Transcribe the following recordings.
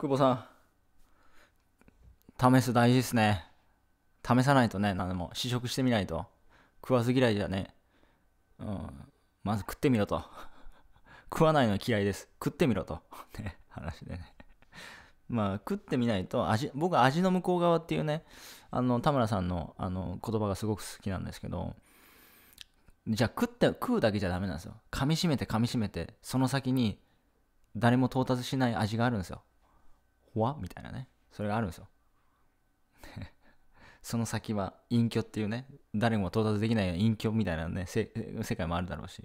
久保さん試す大事ですね試さないとね何でも試食してみないと食わず嫌いじゃねうんまず食ってみろと 食わないの嫌いです食ってみろと ね話でねまあ食ってみないと味僕は味の向こう側っていうねあの田村さんのあの言葉がすごく好きなんですけどじゃあ食って食うだけじゃダメなんですよ噛みしめて噛みしめてその先に誰も到達しない味があるんですよわみたいなね。それがあるんですよ。その先は隠居っていうね、誰も到達できない隠居みたいなね、世界もあるだろうし。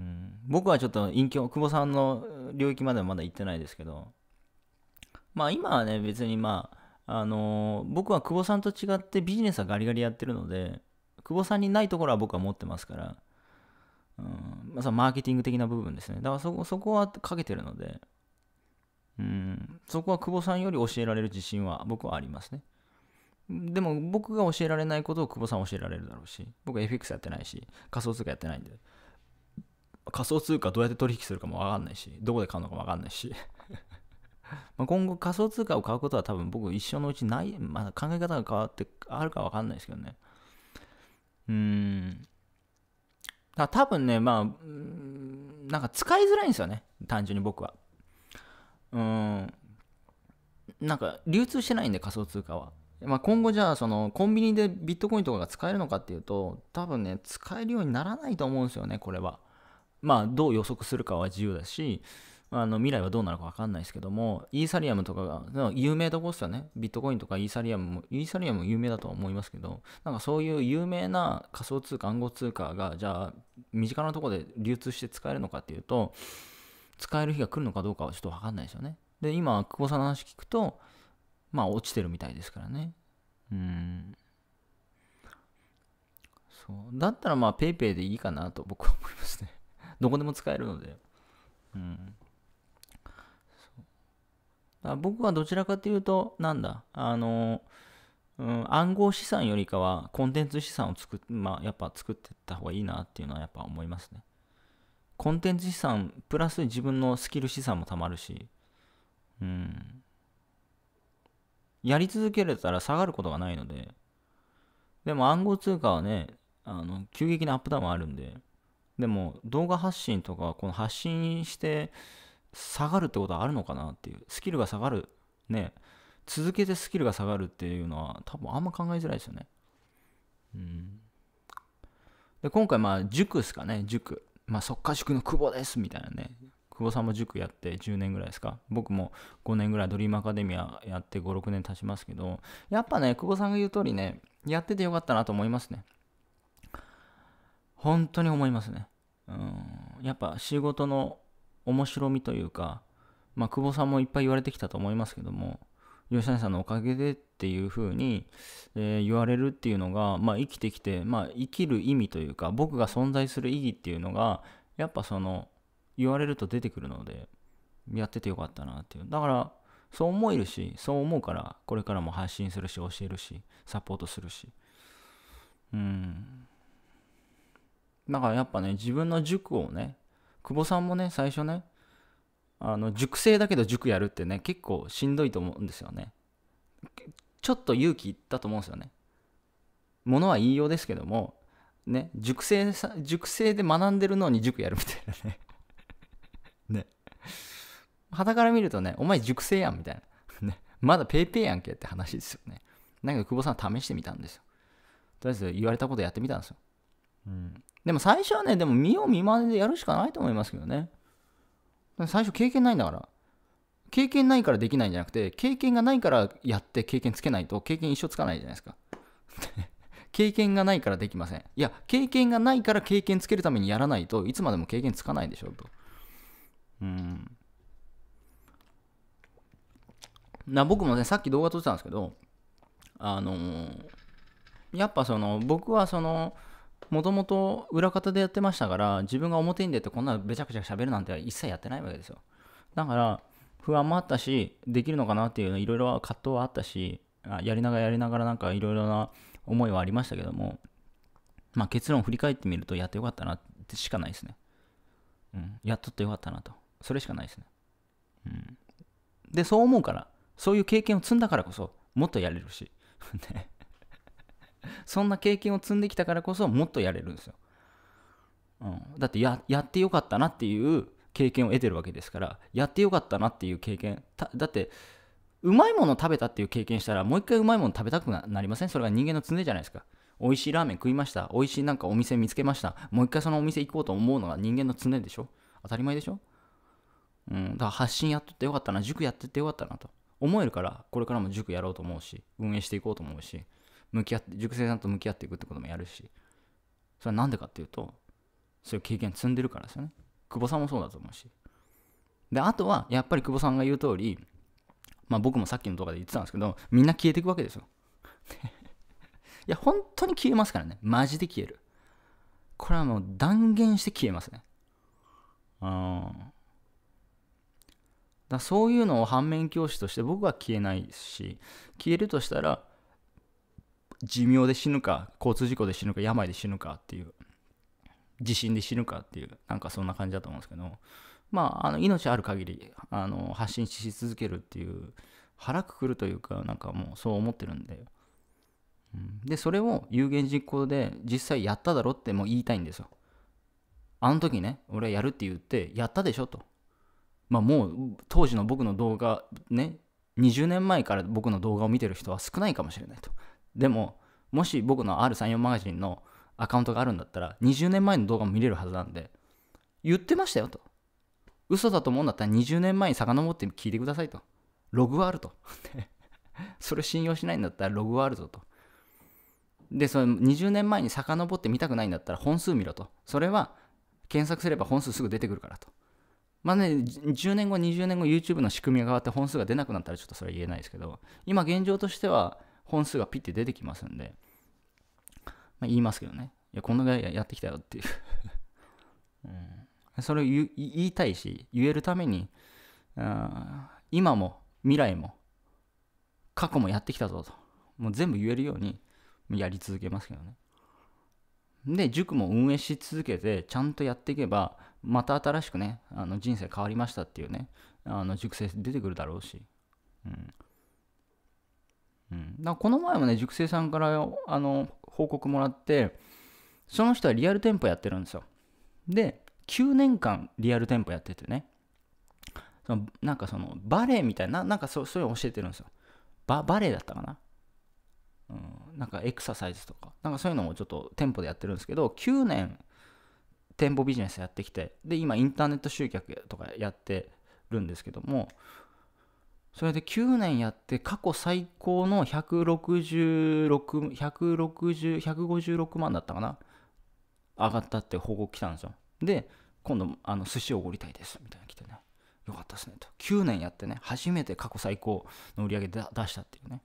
うん、僕はちょっと隠居、久保さんの領域まではまだ行ってないですけど、まあ今はね、別にまあ、あのー、僕は久保さんと違ってビジネスはガリガリやってるので、久保さんにないところは僕は持ってますから、うんまあ、マーケティング的な部分ですね。だからそこはかけてるので、そこは久保さんより教えられる自信は僕はありますね。でも僕が教えられないことを久保さん教えられるだろうし、僕は FX やってないし、仮想通貨やってないんで、仮想通貨どうやって取引するかもわかんないし、どこで買うのかもわかんないし ま今後仮想通貨を買うことは多分僕一生のうちない、まあ、考え方が変わってあるかわかんないですけどね。うーん。だ多分ね、まあ、なんか使いづらいんですよね、単純に僕は。うん。なんか流通してないんで仮想通貨は。まあ、今後じゃあそのコンビニでビットコインとかが使えるのかっていうと多分ね使えるようにならないと思うんですよねこれは。まあどう予測するかは自由だしあの未来はどうなるか分かんないですけどもイーサリアムとかが有名とこっすよねビットコインとかイーサリアムもイーサリアムも有名だとは思いますけどなんかそういう有名な仮想通貨暗号通貨がじゃあ身近なところで流通して使えるのかっていうと使える日が来るのかどうかはちょっと分かんないですよね。で、今、久保さんの話聞くと、まあ、落ちてるみたいですからね。うん。そう。だったら、まあ、PayPay でいいかなと僕は思いますね。どこでも使えるので。うん。だ僕はどちらかというと、なんだ、あの、うん、暗号資産よりかはコンテンツ資産を作っ、まあ、やっぱ作っていった方がいいなっていうのはやっぱ思いますね。コンテンツ資産プラス自分のスキル資産もたまるし、うん。やり続けれたら下がることがないので、でも暗号通貨はね、あの急激なアップダウンあるんで、でも動画発信とか、この発信して下がるってことはあるのかなっていう、スキルが下がる、ね、続けてスキルが下がるっていうのは多分あんま考えづらいですよね。うん。で、今回まあ塾ですかね、塾。まあ、速化塾の久保ですみたいなね、久保さんも塾やって10年ぐらいですか僕も5年ぐらいドリームアカデミアやって56年経ちますけどやっぱね久保さんが言う通りねやっててよかったなと思いますね本当に思いますねうんやっぱ仕事の面白みというかまあ久保さんもいっぱい言われてきたと思いますけども吉谷さんのおかげでっていうふうに、えー、言われるっていうのが、まあ、生きてきて、まあ、生きる意味というか僕が存在する意義っていうのがやっぱその言われると出てくるので、やっててよかったなっていう。だから、そう思えるし、そう思うから、これからも発信するし、教えるし、サポートするし。うん。だからやっぱね、自分の塾をね、久保さんもね、最初ね、あの、塾生だけど塾やるってね、結構しんどいと思うんですよね。ちょっと勇気いったと思うんですよね。ものは言いようですけども、ね、塾生さ、塾生で学んでるのに塾やるみたいなね肌から見るとね、お前熟成やんみたいな。ねまだペーペーやんけって話ですよね。なんか久保さん試してみたんですよ。とりあえず言われたことやってみたんですよ。うん、でも最初はね、でも見よう見まねでやるしかないと思いますけどね。最初経験ないんだから。経験ないからできないんじゃなくて、経験がないからやって経験つけないと、経験一生つかないじゃないですか。経験がないからできません。いや、経験がないから経験つけるためにやらないといつまでも経験つかないでしょと。うん。な僕もね、さっき動画撮ってたんですけど、あのー、やっぱその、僕はその、もともと裏方でやってましたから、自分が表に出てこんなべちゃくちゃ喋るなんて一切やってないわけですよ。だから、不安もあったし、できるのかなっていうの、いろいろ葛藤はあったし、やりながらやりながらなんかいろいろな思いはありましたけども、まあ結論振り返ってみると、やってよかったなってしかないですね。うん、やっとってよかったなと。それしかないですね。うん。で、そう思うから、そういう経験を積んだからこそ、もっとやれるし。ねそんな経験を積んできたからこそ、もっとやれるんですよ。うん、だってやってよかったなっていう経験を得てるわけですからやってよかったなっていう経験だってうまいもの食べたっていう経験したらもう一回うまいもの食べたくなりませんそれが人間の常じゃないですか美味しいラーメン食いました美味しいなんかお店見つけましたもう一回そのお店行こうと思うのが人間の常でしょ当たり前でしょうんだから発信やっててよかったな塾やっててよかったなと思えるからこれからも塾やろうと思うし運営していこうと思うし向き合って塾生さんと向き合っていくってこともやるしそれは何でかっていうとそういう経験積んでるからですよね久保さんもそうだと思うしであとはやっぱり久保さんが言う通りまあ僕もさっきの動画で言ってたんですけどみんな消えていくわけですよ いや本当に消えますからねマジで消えるこれはもう断言して消えますねうんだそういうのを反面教師として僕は消えないし消えるとしたら寿命で死ぬか交通事故で死ぬか病で死ぬかっていう地震で死ぬかっていうなんかそんな感じだと思うんですけどまああの命ある限りあの発信し続けるっていう腹くくるというかなんかもうそう思ってるんで。でそれを有言実行で実際やっただろってもう言いたいんですよ。あの時ね俺はやるって言ってやったでしょとまあ、もう当時の僕の動画ね20年前から僕の動画を見てる人は少ないかもしれないとでももし僕の R34 マガジンのアカウントがあるんだったら20年前の動画も見れるはずなんで言ってましたよと嘘だと思うんだったら20年前に遡って聞いてくださいとログはあると それ信用しないんだったらログはあるぞとでその20年前に遡って見たくないんだったら本数見ろとそれは検索すれば本数すぐ出てくるからとまあね、10年後、20年後、YouTube の仕組みが変わって本数が出なくなったらちょっとそれは言えないですけど、今現状としては本数がピッて出てきますんで、まあ、言いますけどね。いや、こなぐらいやってきたよっていう うん、それを言いたいし、言えるために、今も未来も過去もやってきたぞと、もう全部言えるようにやり続けますけどね。で塾も運営し続けてちゃんとやっていけばまた新しくねあの人生変わりましたっていうねあの塾生出てくるだろうし、うんうん、だこの前もね塾生さんからあの報告もらってその人はリアル店舗やってるんですよで9年間リアル店舗やっててねそのなんかそのバレエみたいななんかそそういうの教えてるんですよババレエだったかななんかエクササイズとか、なんかそういうのをちょっと店舗でやってるんですけど、9年店舗ビジネスやってきて、で、今インターネット集客とかやってるんですけども、それで9年やって過去最高の166、160、156万だったかな上がったって報告来たんですよ。で、今度、あの、寿司をおごりたいです、みたいな来てね。よかったですね、と。9年やってね、初めて過去最高の売り上げ出したっていうね。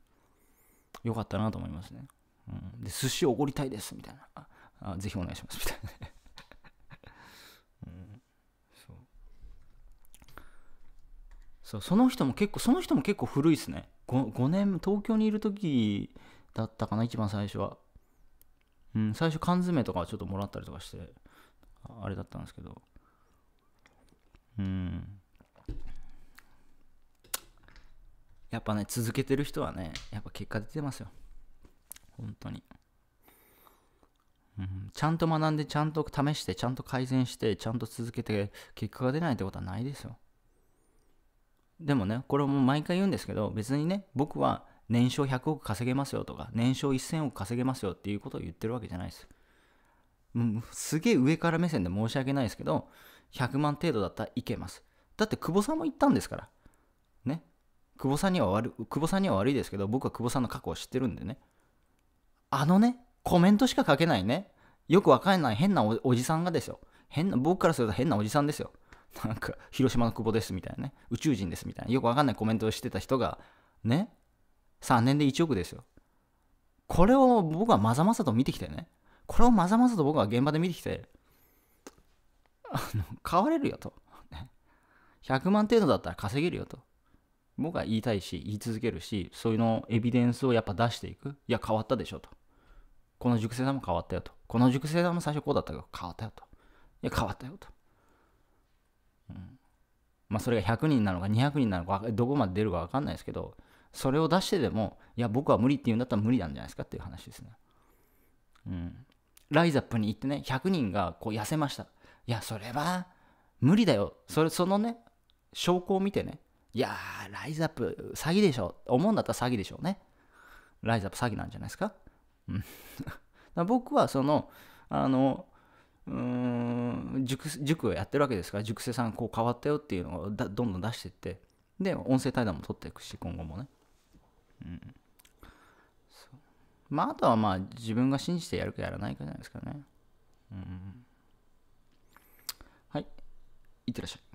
良かったなと思いますね。うん、で寿司おごりたいですみたいなあぜひお願いしますみたいな、ねうん、そうそうその人も結構その人も結構古いですね 5, 5年東京にいる時だったかな一番最初は、うん、最初缶詰とかちょっともらったりとかしてあれだったんですけどうんやっぱね続けてる人はねやっ結果出てますよ。本当に。うん、ちゃんと学んで、ちゃんと試して、ちゃんと改善して、ちゃんと続けて、結果が出ないってことはないですよ。でもね、これも毎回言うんですけど、別にね、僕は年商100億稼げますよとか、年商1000億稼げますよっていうことを言ってるわけじゃないです。うん、すげえ上から目線で申し訳ないですけど、100万程度だったらいけます。だって久保さんも言ったんですから。久保さんには悪久保さんには悪いですけど僕は久保さんの過去を知ってるんでねあのねコメントしか書けないねよくわかんない変なおじさんがですよ変な僕からすると変なおじさんですよなんか広島の久保ですみたいなね宇宙人ですみたいなよくわかんないコメントをしてた人がね3年で1億ですよこれを僕はまざまざと見てきてねこれをまざまざと僕は現場で見てきてあの買われるよと100万程度だったら稼げるよと僕は言いたいし言い続けるしそういうのエビデンスをやっぱ出していくいや変わったでしょとこの熟成さも変わったよとこの熟成さも最初こうだったけど変わったよといや変わったよと、うん、まあそれが100人なのか200人なのかどこまで出るか分かんないですけどそれを出してでもいや僕は無理って言うんだったら無理なんじゃないですかっていう話ですねうんライザップに行ってね100人がこう痩せましたいやそれは無理だよそれそのね証拠を見てねいやー、ライズアップ詐欺でしょ。思うんだったら詐欺でしょうね。ライズアップ詐欺なんじゃないですか。うん、僕はその、あの、うん塾塾をやってるわけですから塾生さんこう変わったよっていうのをどんどん出していってで音声対談も取っていくし今後もね、うんまあ、あとはまあ自分が信じてやるかやらないかじゃないですかね、うん、はいいってらっしゃい